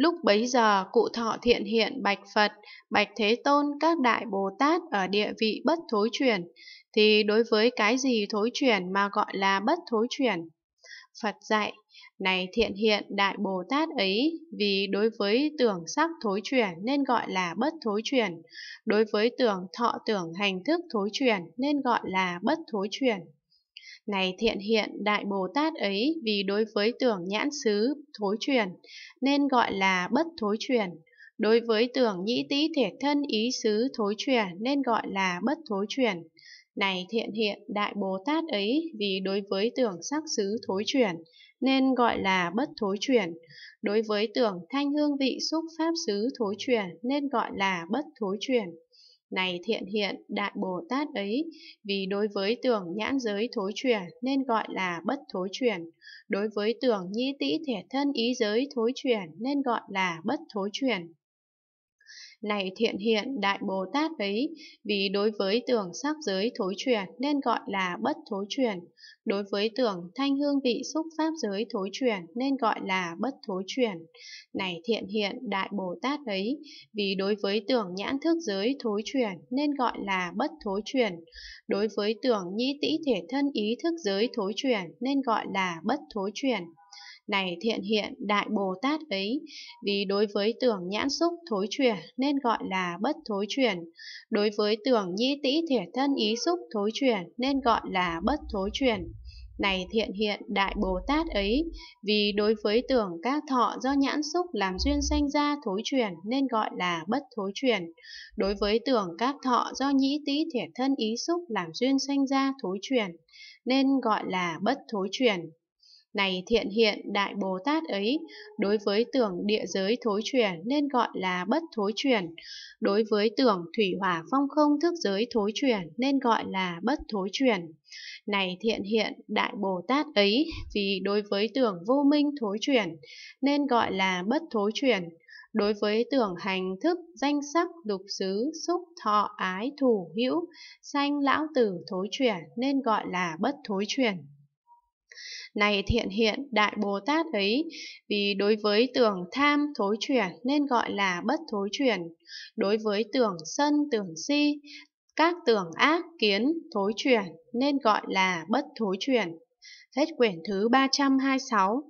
Lúc bấy giờ, cụ thọ thiện hiện bạch Phật, bạch Thế Tôn các đại Bồ Tát ở địa vị bất thối chuyển, thì đối với cái gì thối chuyển mà gọi là bất thối chuyển? Phật dạy, này thiện hiện đại Bồ Tát ấy, vì đối với tưởng sắc thối chuyển nên gọi là bất thối chuyển, đối với tưởng thọ tưởng hành thức thối chuyển nên gọi là bất thối chuyển. Này thiện hiện Đại Bồ Tát ấy vì đối với tưởng nhãn xứ thối truyền, nên gọi là bất thối truyền. Đối với tưởng nhĩ tý thể thân ý xứ thối truyền nên gọi là bất thối truyền. Này thiện hiện Đại Bồ Tát ấy vì đối với tưởng sắc xứ thối truyền, nên gọi là bất thối chuyển. Đối với tưởng thanh hương vị xúc pháp xứ thối chuyển nên gọi là bất thối chuyển này thiện hiện đại bồ tát ấy vì đối với tưởng nhãn giới thối chuyển nên gọi là bất thối chuyển đối với tưởng nhi tĩ thể thân ý giới thối chuyển nên gọi là bất thối chuyển này thiện hiện Đại Bồ Tát ấy, vì đối với tưởng sắc giới thối chuyển nên gọi là bất thối chuyển đối với tưởng thanh hương vị xúc pháp giới thối chuyển nên gọi là bất thối chuyển Này thiện hiện Đại Bồ Tát ấy, vì đối với tưởng nhãn thức giới thối chuyển nên gọi là bất thối chuyển đối với tưởng nhĩ tĩ thể thân ý thức giới thối chuyển nên gọi là bất thối chuyển này thiện hiện đại Bồ Tát ấy, vì đối với tưởng nhãn xúc thối chuyển nên gọi là bất thối chuyển, đối với tưởng nhĩ tĩ thể thân ý xúc thối chuyển nên gọi là bất thối chuyển. Này thiện hiện đại Bồ Tát ấy, vì đối với tưởng các thọ do nhãn xúc làm duyên sanh ra thối chuyển nên gọi là bất thối chuyển. Đối với tưởng các thọ do nhĩ tĩ thể thân ý xúc làm duyên sanh ra thối chuyển nên gọi là bất thối chuyển. Này thiện hiện Đại Bồ Tát ấy, đối với tưởng địa giới thối chuyển nên gọi là bất thối chuyển, đối với tưởng thủy hỏa phong không thức giới thối chuyển nên gọi là bất thối chuyển. Này thiện hiện Đại Bồ Tát ấy, vì đối với tưởng vô minh thối chuyển nên gọi là bất thối chuyển, đối với tưởng hành thức danh sắc lục xứ xúc thọ ái thủ hữu sanh lão tử thối chuyển nên gọi là bất thối chuyển này thiện hiện đại Bồ Tát ấy, vì đối với tưởng tham thối chuyển nên gọi là bất thối chuyển, đối với tưởng sân tưởng si, các tưởng ác kiến thối chuyển nên gọi là bất thối chuyển. Hết quyển thứ 326